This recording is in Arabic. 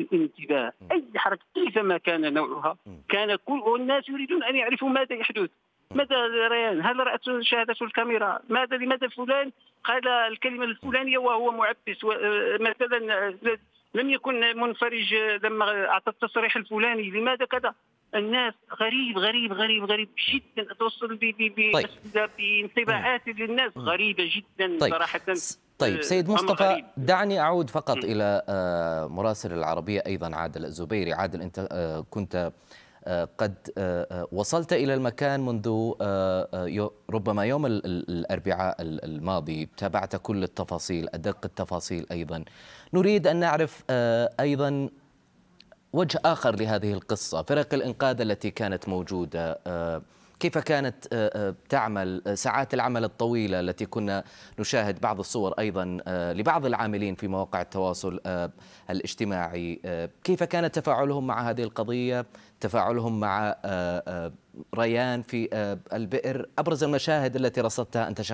الانتباه أي حركة كيفما كان نوعها كان كل الناس يريدون أن يعرفوا ماذا يحدث ماذا ريان هل رأت شهادة الكاميرا ماذا لماذا فلان قال الكلمة الفلانية وهو معبس آه، مثلا آه، لم يكن منفرج آه، لما أعطى التصريح الفلاني لماذا كذا الناس غريب غريب غريب غريب جدا توصل طيب. بانطباعات طيب. للناس غريبه جدا طيب. صراحه طيب آه، سيد مصطفى دعني أعود فقط إلى آه، مراسل العربية أيضا عادل الزبيري عادل أنت آه، كنت قد وصلت إلى المكان منذ ربما يوم الأربعاء الماضي تابعت كل التفاصيل أدق التفاصيل أيضا نريد أن نعرف أيضا وجه آخر لهذه القصة فرق الإنقاذ التي كانت موجودة كيف كانت آه، آه، تعمل آه، ساعات العمل الطويلة التي كنا نشاهد بعض الصور أيضا لبعض العاملين في مواقع التواصل الاجتماعي كيف كان تفاعلهم مع هذه القضية تفاعلهم مع ريان في البئر أبرز المشاهد التي رصدتها أنت